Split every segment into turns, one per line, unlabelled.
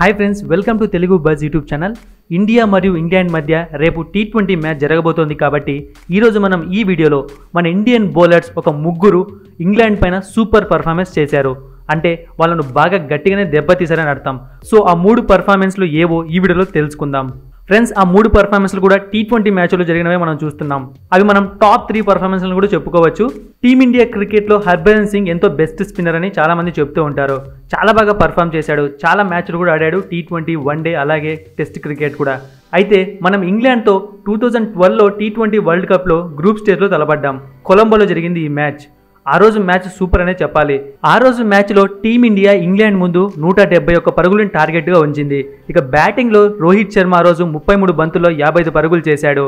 hi friends welcome to Telugu buzz YouTube channel India మరియు England మధ్య రేపు టీ ట్వంటీ మ్యాచ్ జరగబోతోంది కాబట్టి ఈరోజు మనం ఈ వీడియోలో మన ఇండియన్ బౌలర్స్ ఒక ముగ్గురు ఇంగ్లాండ్ పైన సూపర్ పర్ఫార్మెన్స్ చేశారు అంటే వాళ్ళను బాగా గట్టిగానే దెబ్బతీశారని అర్థం సో ఆ మూడు పర్ఫార్మెన్స్లు ఏవో ఈ వీడియోలో తెలుసుకుందాం ఫ్రెండ్స్ ఆ మూడు పర్ఫార్మెన్స్లు కూడా టీ ట్వంటీ మ్యాచ్లో జరిగినవే మనం చూస్తున్నాం అవి మనం టాప్ త్రీ పర్ఫార్మెన్స్లను కూడా చెప్పుకోవచ్చు టీమిండియా క్రికెట్లో హర్భజన్ సింగ్ ఎంతో బెస్ట్ స్పిన్నర్ అని చాలామంది చెప్తూ ఉంటారు చాలా బాగా పర్ఫామ్ చేశాడు చాలా మ్యాచ్లు కూడా ఆడాడు టీ ట్వంటీ వన్ డే అలాగే టెస్ట్ క్రికెట్ కూడా అయితే మనం ఇంగ్లాండ్తో టూ థౌజండ్ ట్వెల్వ్లో టీ ట్వంటీ వరల్డ్ కప్లో గ్రూప్ స్టేజ్లో తలపడ్డాం కొలంబోలో జరిగింది ఈ మ్యాచ్ ఆ రోజు మ్యాచ్ సూపర్ అనే చెప్పాలి ఆ రోజు మ్యాచ్లో టీమిండియా ఇంగ్లాండ్ ముందు నూట డెబ్బై ఒక్క పరుగులను టార్గెట్గా ఉంచింది ఇక బ్యాటింగ్లో రోహిత్ శర్మ ఆ రోజు ముప్పై మూడు బంతుల్లో యాభై ఐదు పరుగులు చేశాడు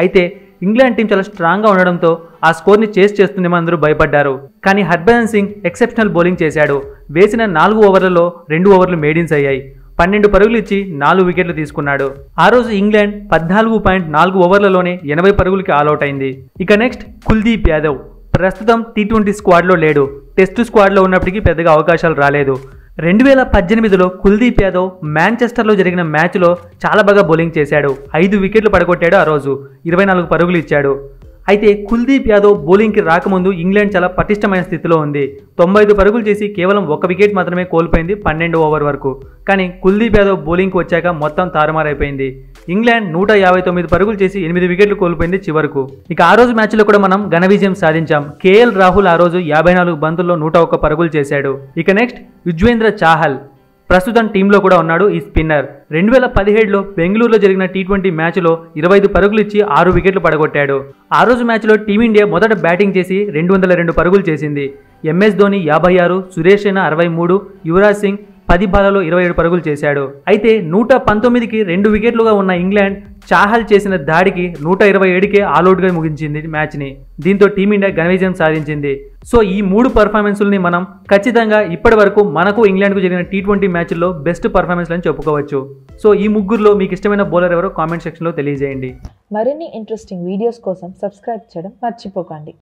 అయితే ఇంగ్లాండ్ టీం చాలా స్ట్రాంగ్గా ఉండడంతో ఆ స్కోర్ని చేస్ చేస్తుందేమో అందరూ భయపడ్డారు కానీ హర్భజన్ సింగ్ ఎక్సెప్షనల్ బౌలింగ్ చేశాడు వేసిన నాలుగు ఓవర్లలో రెండు ఓవర్లు మేడిన్స్ అయ్యాయి పన్నెండు పరుగులు ఇచ్చి నాలుగు వికెట్లు తీసుకున్నాడు ఆ రోజు ఇంగ్లాండ్ పద్నాలుగు పాయింట్ నాలుగు ఓవర్లలోనే ఎనభై పరుగులకి ఆల్అౌట్ అయింది ఇక నెక్స్ట్ కుల్దీప్ యాదవ్ ప్రస్తుతం టీ ట్వంటీ స్క్వాడ్లో లేడు టెస్ట్ స్క్వాడ్లో ఉన్నప్పటికీ పెద్దగా అవకాశాలు రాలేదు రెండు వేల పద్దెనిమిదిలో కుల్దీప్ యాదవ్ మాంచెస్టర్లో జరిగిన మ్యాచ్లో చాలా బాగా బౌలింగ్ చేశాడు ఐదు వికెట్లు పడగొట్టాడు ఆ రోజు ఇరవై నాలుగు పరుగులు ఇచ్చాడు అయితే కుల్దీప్ యాదవ్ బౌలింగ్కి రాకముందు ఇంగ్లాండ్ చాలా పటిష్టమైన స్థితిలో ఉంది తొంభై ఐదు పరుగులు చేసి కేవలం ఒక వికెట్ మాత్రమే కోల్పోయింది పన్నెండు ఓవర్ వరకు కానీ కుల్దీప్ యాదవ్ బౌలింగ్కి వచ్చాక మొత్తం తారుమారైపోయింది ఇంగ్లాండ్ నూట యాభై తొమ్మిది పరుగులు చేసి ఎనిమిది వికెట్లు కోల్పోయింది చివరకు ఇక ఆ రోజు మ్యాచ్లో కూడా మనం ఘన విజయం సాధించాం కేఎల్ రాహుల్ ఆ రోజు యాభై నాలుగు బంతుల్లో నూట ఒక్క పరుగులు చేశాడు ఇక నెక్స్ట్ యుజ్వేంద్ర చాహల్ ప్రస్తుతం టీంలో కూడా ఉన్నాడు ఈ స్పిన్నర్ రెండు వేల పదిహేడులో బెంగళూరులో జరిగిన టీ ట్వంటీ మ్యాచ్లో ఇరవై ఐదు పరుగులు ఇచ్చి ఆరు వికెట్లు పడగొట్టాడు ఆ రోజు మ్యాచ్లో టీమిండియా మొదట బ్యాటింగ్ చేసి రెండు వందల రెండు పరుగులు చేసింది ఎంఎస్ ధోని యాభై ఆరు సురేష్ రైనా అరవై మూడు యువరాజ్ సింగ్ పది బాలలో ఇరవై ఏడు పరుగులు చేశాడు అయితే నూట పంతొమ్మిదికి రెండు వికెట్లుగా ఉన్న ఇంగ్లాండ్ చాహల్ చేసిన దాడికి నూట ఇరవై ఏడుకే ఆల్అౌట్గా ముగించింది మ్యాచ్ని దీంతో టీమిండియా ఘన విజయం సాధించింది సో ఈ మూడు పర్ఫార్మెన్సుల్ని మనం ఖచ్చితంగా ఇప్పటి వరకు మనకు ఇంగ్లాండ్కు జరిగిన టీ ట్వంటీ మ్యాచ్ల్లో బెస్ట్ పర్ఫార్మెన్స్ అని చెప్పుకోవచ్చు సో ఈ ముగ్గురులో మీకు ఇష్టమైన బౌలర్ ఎవరో కామెంట్ సెక్షన్లో తెలియజేయండి మరిన్ని ఇంట్రెస్టింగ్ వీడియోస్ కోసం సబ్స్క్రైబ్ చేయడం మర్చిపోకండి